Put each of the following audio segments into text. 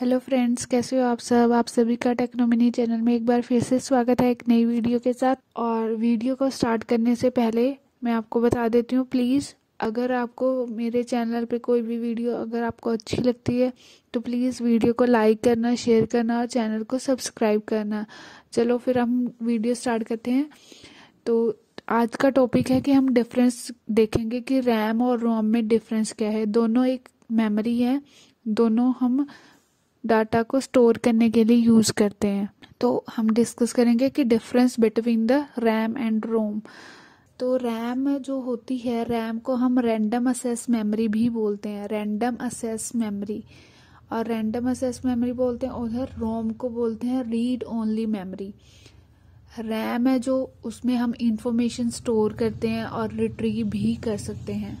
Hello friends कैसे हो आप सब आप सभी का टेक्नोमिनी चैनल में एक बार फिर से स्वागत है एक नई वीडियो के साथ और वीडियो को स्टार्ट करने से पहले मैं आपको बता देती हूँ प्लीज़ अगर आपको मेरे चैनल पे कोई भी वीडियो अगर आपको अच्छी लगती है तो प्लीज़ वीडियो को लाइक करना शेयर करना और चैनल को सब्सक्राइब करना चलो फिर हम वीडियो स्टार्ट करते हैं तो आज का टॉपिक है कि हम डिफरेंस देखेंगे कि रैम और रोम में डिफरेंस क्या है दोनों एक मेमोरी है दोनों हम डाटा को स्टोर करने के लिए यूज़ करते हैं तो हम डिस्कस करेंगे कि difference between the RAM and ROM तो रैम जो होती है रैम को हम रैंडम असेस मेमोरी भी बोलते हैं रैंडम असेस मेमोरी और रैंडम असेस मेमोरी बोलते हैं उधर रोम को बोलते हैं रीड ओनली मेमोरी रैम है जो उसमें हम इंफॉर्मेशन स्टोर करते हैं और रिट्रीव भी कर सकते हैं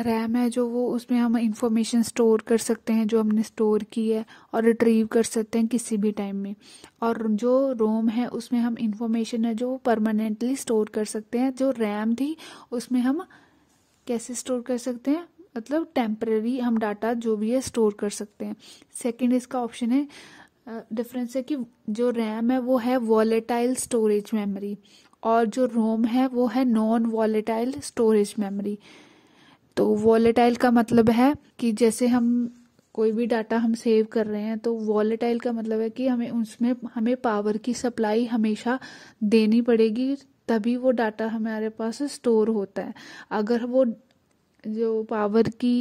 रैम है जो वो उसमें हम इंफॉर्मेशन स्टोर कर सकते हैं जो हमने स्टोर की है और रिट्रीव कर सकते हैं किसी भी टाइम में और जो रोम है उसमें हम इंफॉर्मेशन है जो परमानेंटली स्टोर कर सकते हैं जो रैम थी उसमें हम कैसे स्टोर कर सकते हैं मतलब टेम्प्रेरी हम डाटा जो भी है स्टोर कर सकते हैं सेकेंड इसका ऑप्शन है डिफरेंस है कि जो रैम है वो है वॉलेटाइल स्टोरेज मेमोरी और जो रोम है वो है नॉन वॉलेटाइल स्टोरेज मेमोरी तो वॉलेटाइल का मतलब है कि जैसे हम कोई भी डाटा हम सेव कर रहे हैं तो वॉलेटाइल का मतलब है कि हमें उसमें हमें पावर की सप्लाई हमेशा देनी पड़ेगी तभी वो डाटा हमारे पास स्टोर होता है अगर वो जो पावर की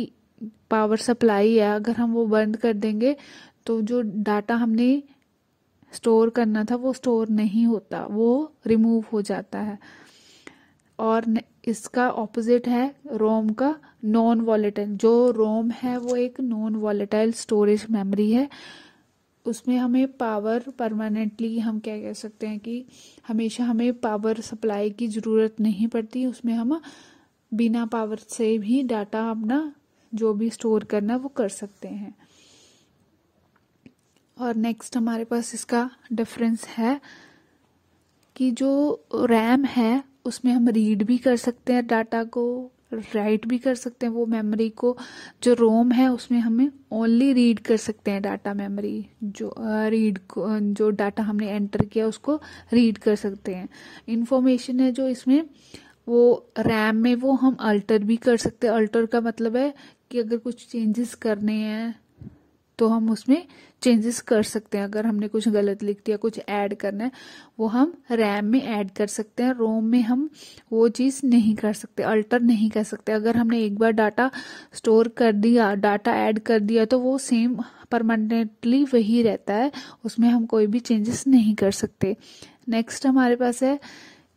पावर सप्लाई है अगर हम वो बंद कर देंगे तो जो डाटा हमने स्टोर करना था वो स्टोर नहीं होता वो रिमूव हो जाता है और इसका ऑपोजिट है रोम का नॉन वॉलेटाइल जो रोम है वो एक नॉन वॉलेटाइल स्टोरेज मेमोरी है उसमें हमें पावर परमानेंटली हम क्या कह सकते हैं कि हमेशा हमें पावर सप्लाई की ज़रूरत नहीं पड़ती उसमें हम बिना पावर से भी डाटा अपना जो भी स्टोर करना वो कर सकते हैं और नेक्स्ट हमारे पास इसका डिफरेंस है कि जो रैम है उसमें हम रीड भी कर सकते हैं डाटा को राइट भी कर सकते हैं वो मेमोरी को जो रोम है उसमें हमें ओनली रीड कर सकते हैं डाटा मेमोरी जो रीड को जो डाटा हमने एंटर किया उसको रीड कर सकते हैं इन्फॉर्मेशन है जो इसमें वो रैम में वो हम अल्टर भी कर सकते हैं अल्टर का मतलब है कि अगर कुछ चेंजेस करने हैं तो हम उसमें चेंजेस कर सकते हैं अगर हमने कुछ गलत लिख दिया कुछ ऐड करना है वो हम रैम में ऐड कर सकते हैं रोम में हम वो चीज़ नहीं कर सकते अल्टर नहीं कर सकते अगर हमने एक बार डाटा स्टोर कर दिया डाटा ऐड कर दिया तो वो सेम परमानेंटली वही रहता है उसमें हम कोई भी चेंजेस नहीं कर सकते नेक्स्ट हमारे पास है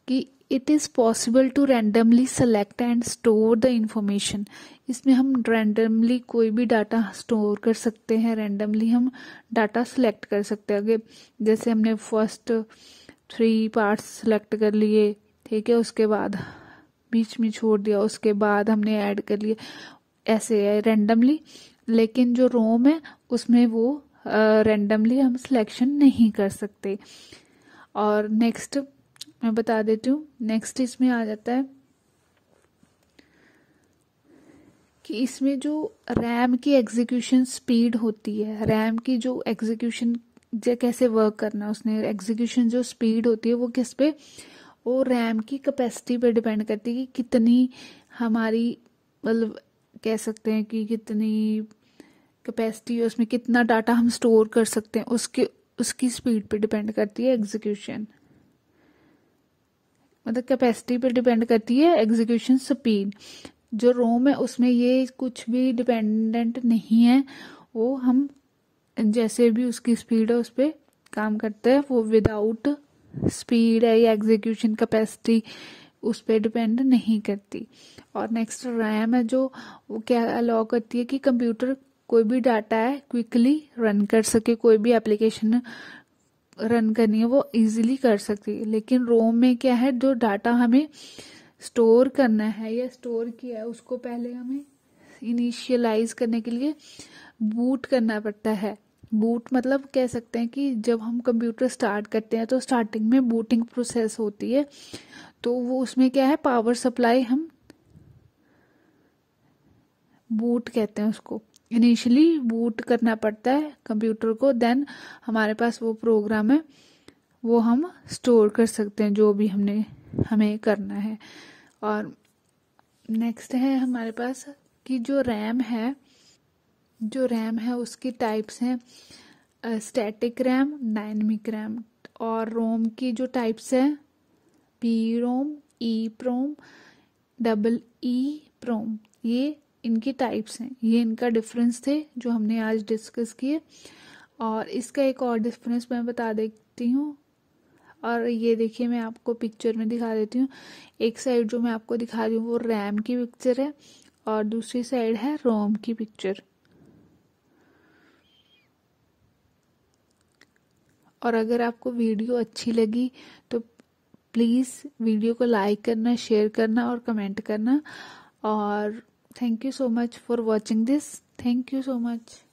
कि it is possible to randomly select and store the information इसमें हम रैंडमली कोई भी डाटा स्टोर कर सकते हैं रैंडमली हम डाटा सेलेक्ट कर सकते हैं अगर जैसे हमने फर्स्ट थ्री पार्ट्स सेलेक्ट कर लिए ठीक है उसके बाद बीच में छोड़ दिया उसके बाद हमने ऐड कर लिए ऐसे है रैंडमली लेकिन जो रोम है उसमें वो रैंडमली uh, हम सिलेक्शन नहीं कर सकते और नेक्स्ट मैं बता देती हूँ नेक्स्ट इसमें आ जाता है कि इसमें जो रैम की एग्जीक्यूशन स्पीड होती है रैम की जो एग्जीक्यूशन कैसे वर्क करना है उसने एग्जीक्यूशन जो स्पीड होती है वो किस पे वो रैम की कैपेसिटी पे डिपेंड करती है कि कितनी हमारी मतलब कह सकते हैं कि कितनी कैपेसिटी है उसमें कितना डाटा हम स्टोर कर सकते हैं उसके उसकी स्पीड पे डिपेंड करती है एग्जीक्यूशन मतलब कैपेसिटी पे डिपेंड करती है एग्जीक्यूशन स्पीड जो रोम है उसमें ये कुछ भी डिपेंडेंट नहीं है वो हम जैसे भी उसकी स्पीड है उस पर काम करते हैं वो विदाउट स्पीड है या एग्जीक्यूशन कैपेसिटी उस पर डिपेंड नहीं करती और नेक्स्ट रैम है जो वो क्या अलाउ करती है कि कंप्यूटर कोई भी डाटा है क्विकली रन कर सके कोई भी एप्लीकेशन रन करनी है वो इजीली कर सकती है लेकिन रोम में क्या है जो डाटा हमें स्टोर करना है या स्टोर किया है उसको पहले हमें इनिशियलाइज करने के लिए बूट करना पड़ता है बूट मतलब कह सकते हैं कि जब हम कंप्यूटर स्टार्ट करते हैं तो स्टार्टिंग में बूटिंग प्रोसेस होती है तो वो उसमें क्या है पावर सप्लाई हम बूट कहते हैं उसको इनिशियली बूट करना पड़ता है कंप्यूटर को देन हमारे पास वो प्रोग्राम है वो हम स्टोर कर सकते हैं जो भी हमने हमें करना है और नेक्स्ट है हमारे पास कि जो रैम है जो रैम है उसकी टाइप्स हैं स्टैटिक रैम डायनमिक रैम और रोम की जो टाइप्स हैं पी रोम ई प्रोम डबल ई प्रोम ये इनकी टाइप्स हैं ये इनका डिफरेंस थे जो हमने आज डिस्कस किए और इसका एक और डिफरेंस मैं बता देती हूँ और ये देखिए मैं आपको पिक्चर में दिखा देती हूँ एक साइड जो मैं आपको दिखा रही हूँ वो रैम की पिक्चर है और दूसरी साइड है रोम की पिक्चर और अगर आपको वीडियो अच्छी लगी तो प्लीज़ वीडियो को लाइक करना शेयर करना और कमेंट करना और Thank you so much for watching this. Thank you so much.